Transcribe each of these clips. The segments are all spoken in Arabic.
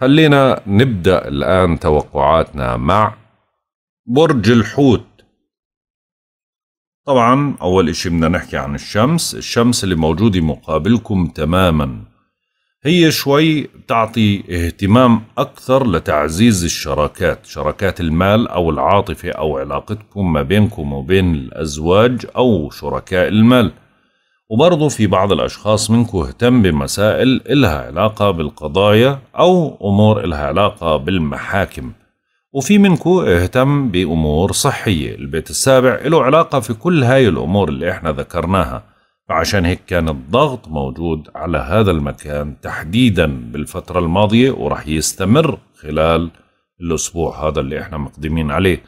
خلينا نبدأ الآن توقعاتنا مع برج الحوت طبعا أول إشي بدنا نحكي عن الشمس الشمس اللي موجودة مقابلكم تماما هي شوي بتعطي اهتمام أكثر لتعزيز الشراكات شراكات المال أو العاطفة أو علاقتكم ما بينكم وبين الأزواج أو شركاء المال وبرضه في بعض الأشخاص منكم اهتم بمسائل إلها علاقة بالقضايا أو أمور إلها علاقة بالمحاكم وفي منكم اهتم بأمور صحية البيت السابع له علاقة في كل هاي الأمور اللي احنا ذكرناها فعشان هيك كان الضغط موجود على هذا المكان تحديدا بالفترة الماضية ورح يستمر خلال الأسبوع هذا اللي احنا مقدمين عليه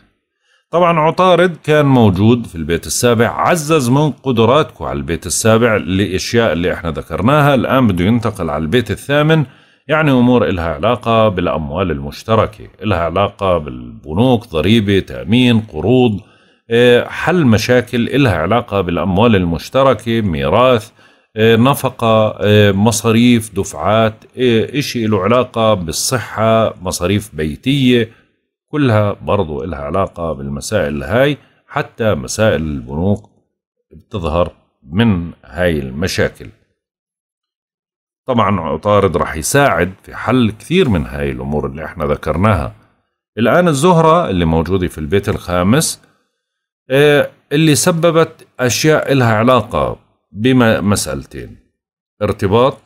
طبعا عطارد كان موجود في البيت السابع عزز من قدراتكم على البيت السابع لاشياء اللي احنا ذكرناها الان بده ينتقل على البيت الثامن يعني امور إلها علاقه بالاموال المشتركه إلها علاقه بالبنوك ضريبه تامين قروض آه، حل مشاكل إلها علاقه بالاموال المشتركه ميراث آه، نفقة آه، مصاريف دفعات إشي له علاقة بالصحة مصاريف بيتية كلها برضو إلها علاقة بالمسائل هاي حتى مسائل البنوك بتظهر من هاي المشاكل طبعا عطارد رح يساعد في حل كثير من هاي الأمور اللي احنا ذكرناها الآن الزهرة اللي موجودة في البيت الخامس إيه، اللي سببت أشياء لها علاقة بمسألتين ارتباط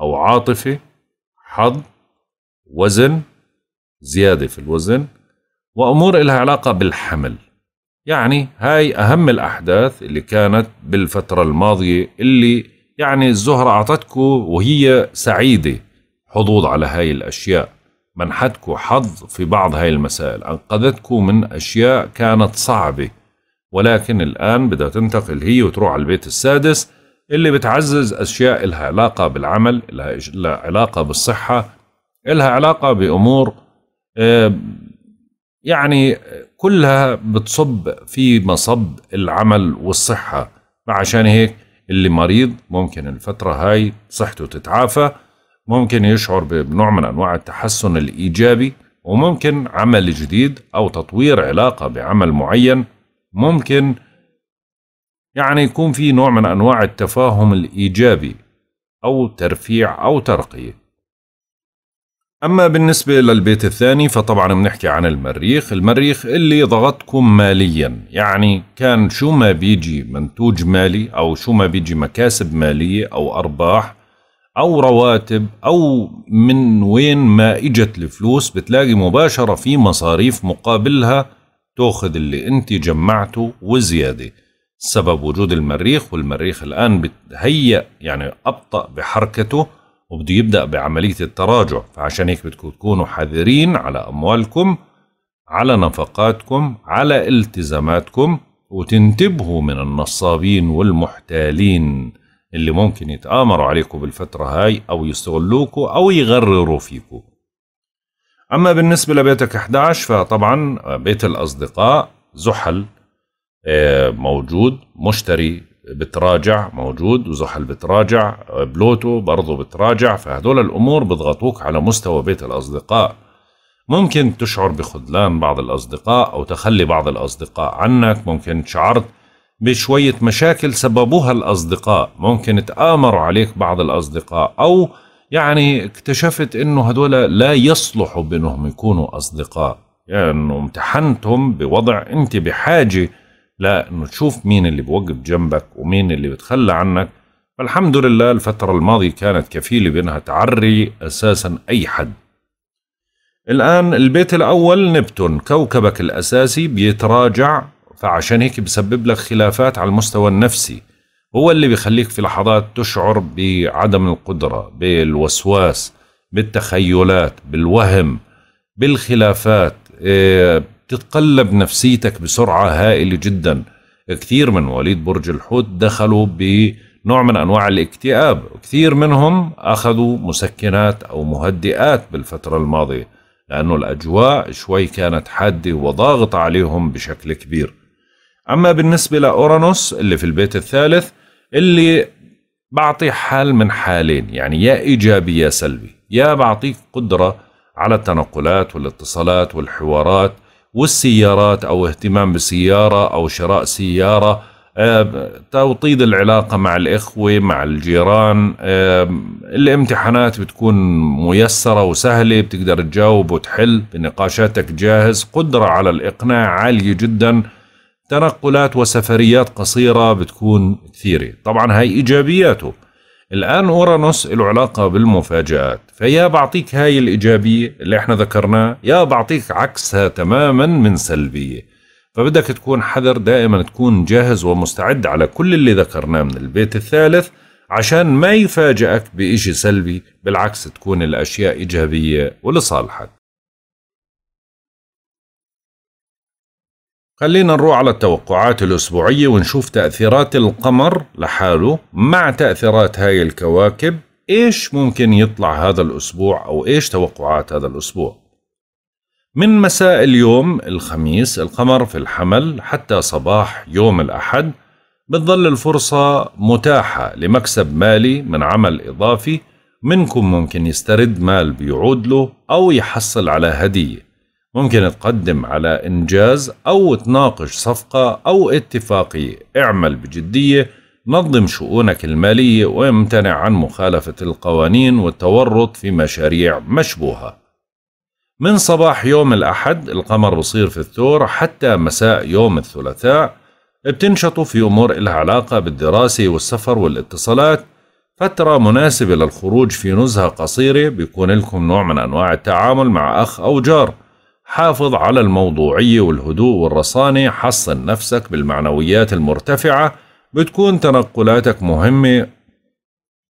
أو عاطفة حظ وزن زيادة في الوزن وأمور إلها علاقة بالحمل يعني هاي أهم الأحداث اللي كانت بالفترة الماضية اللي يعني الزهرة أعطتكم وهي سعيدة حظوظ على هاي الأشياء منحتكم حظ في بعض هاي المسائل أنقذتكم من أشياء كانت صعبة ولكن الآن بدها تنتقل هي وتروح على البيت السادس اللي بتعزز أشياء إلها علاقة بالعمل إلها علاقة بالصحة إلها علاقة بأمور آه، يعني كلها بتصب في مصب العمل والصحة فعشان هيك اللي مريض ممكن الفترة هاي صحته تتعافى ممكن يشعر بنوع من أنواع التحسن الإيجابي وممكن عمل جديد أو تطوير علاقة بعمل معين ممكن يعني يكون في نوع من أنواع التفاهم الإيجابي أو ترفيع أو ترقية أما بالنسبة للبيت الثاني فطبعا بنحكي عن المريخ المريخ اللي ضغطكم ماليا يعني كان شو ما بيجي منتوج مالي أو شو ما بيجي مكاسب مالية أو أرباح أو رواتب أو من وين ما إجت الفلوس بتلاقي مباشرة في مصاريف مقابلها تأخذ اللي أنت جمعته وزيادة سبب وجود المريخ والمريخ الآن بتهيأ يعني أبطأ بحركته وبده يبدأ بعملية التراجع فعشان هيك بدكم تكونوا حذرين على أموالكم على نفقاتكم على التزاماتكم وتنتبهوا من النصابين والمحتالين اللي ممكن يتآمروا عليكم بالفترة هاي أو يستغلوكم أو يغرروا فيكم أما بالنسبة لبيتك 11 فطبعا بيت الأصدقاء زحل آه، موجود مشتري بتراجع موجود وزحل بتراجع بلوتو برضه بتراجع فهدول الأمور بضغطوك على مستوى بيت الأصدقاء ممكن تشعر بخذلان بعض الأصدقاء أو تخلي بعض الأصدقاء عنك ممكن شعرت بشوية مشاكل سببوها الأصدقاء ممكن تآمروا عليك بعض الأصدقاء أو يعني اكتشفت انه هدول لا يصلحوا بانهم يكونوا اصدقاء يعني امتحنتهم بوضع انت بحاجه لا انه تشوف مين اللي بوقف جنبك ومين اللي بتخلى عنك فالحمد لله الفترة الماضية كانت كفيلة بأنها تعري أساسا أي حد الآن البيت الأول نبتون كوكبك الأساسي بيتراجع فعشان هيك بسبب لك خلافات على المستوى النفسي هو اللي بيخليك في لحظات تشعر بعدم القدرة بالوسواس بالتخيلات بالوهم بالخلافات إيه، تتقلب نفسيتك بسرعة هائلة جدا كثير من مواليد برج الحوت دخلوا بنوع من أنواع الاكتئاب كثير منهم أخذوا مسكنات أو مهدئات بالفترة الماضية لأنه الأجواء شوي كانت حادة وضاغطة عليهم بشكل كبير أما بالنسبة لأورانوس اللي في البيت الثالث اللي بعطي حال من حالين يعني يا إيجابي يا سلبي يا بعطيك قدرة على التنقلات والاتصالات والحوارات والسيارات أو اهتمام بسيارة أو شراء سيارة آه، توطيد العلاقة مع الإخوة مع الجيران آه، الامتحانات بتكون ميسرة وسهلة بتقدر تجاوب وتحل بنقاشاتك جاهز قدرة على الإقناع عالية جداً تنقلات وسفريات قصيرة بتكون كثيرة طبعا هاي إيجابياته الآن أورانوس له علاقة بالمفاجآت فيا بعطيك هاي الإيجابية اللي احنا ذكرناه يا بعطيك عكسها تماما من سلبية فبدك تكون حذر دائما تكون جاهز ومستعد على كل اللي ذكرناه من البيت الثالث عشان ما يفاجئك بإشي سلبي بالعكس تكون الأشياء إيجابية ولصالحك خلينا نروح على التوقعات الأسبوعية ونشوف تأثيرات القمر لحاله مع تأثيرات هاي الكواكب إيش ممكن يطلع هذا الأسبوع أو إيش توقعات هذا الأسبوع من مساء اليوم الخميس القمر في الحمل حتى صباح يوم الأحد بتظل الفرصة متاحة لمكسب مالي من عمل إضافي منكم ممكن يسترد مال بيعود له أو يحصل على هدية ممكن تقدم على إنجاز أو تناقش صفقة أو اتفاقية اعمل بجدية نظم شؤونك المالية وامتنع عن مخالفة القوانين والتورط في مشاريع مشبوهة من صباح يوم الأحد القمر بصير في الثور حتى مساء يوم الثلاثاء بتنشطوا في أمور إلها علاقة بالدراسة والسفر والاتصالات فترة مناسبة للخروج في نزهة قصيرة بيكون لكم نوع من أنواع التعامل مع أخ أو جار حافظ على الموضوعية والهدوء والرصانة حصن نفسك بالمعنويات المرتفعة بتكون تنقلاتك مهمة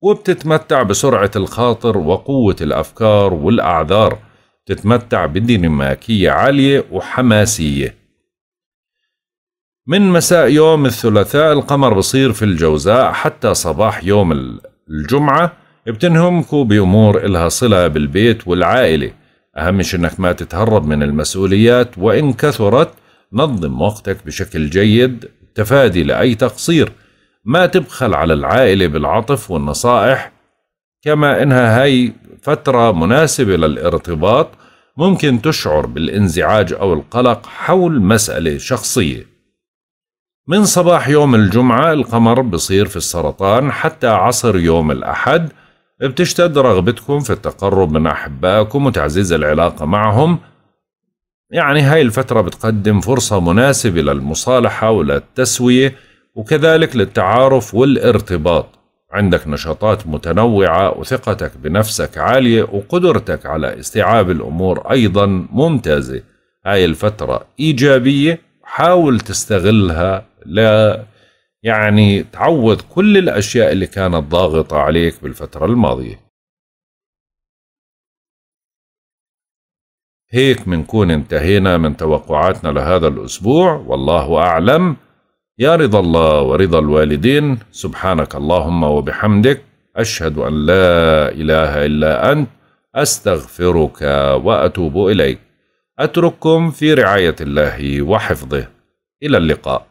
وبتتمتع بسرعة الخاطر وقوة الأفكار والأعذار تتمتع بديناميكية عالية وحماسية من مساء يوم الثلاثاء القمر بصير في الجوزاء حتى صباح يوم الجمعة بتنهمكوا بأمور إلها صلة بالبيت والعائلة أهمش أنك ما تتهرب من المسؤوليات وإن كثرت نظم وقتك بشكل جيد تفادي لأي تقصير ما تبخل على العائلة بالعطف والنصائح كما إنها هاي فترة مناسبة للارتباط ممكن تشعر بالانزعاج أو القلق حول مسألة شخصية من صباح يوم الجمعة القمر بصير في السرطان حتى عصر يوم الأحد بتشتد رغبتكم في التقرب من أحبائكم وتعزيز العلاقة معهم يعني هاي الفترة بتقدم فرصة مناسبة للمصالحة وللتسوية وكذلك للتعارف والارتباط عندك نشاطات متنوعة وثقتك بنفسك عالية وقدرتك على استيعاب الأمور أيضا ممتازة هاي الفترة إيجابية حاول تستغلها لا يعني تعوض كل الأشياء اللي كانت ضاغطة عليك بالفترة الماضية هيك منكون انتهينا من توقعاتنا لهذا الأسبوع والله أعلم يا رضا الله ورضا الوالدين سبحانك اللهم وبحمدك أشهد أن لا إله إلا أنت أستغفرك وأتوب إليك أترككم في رعاية الله وحفظه إلى اللقاء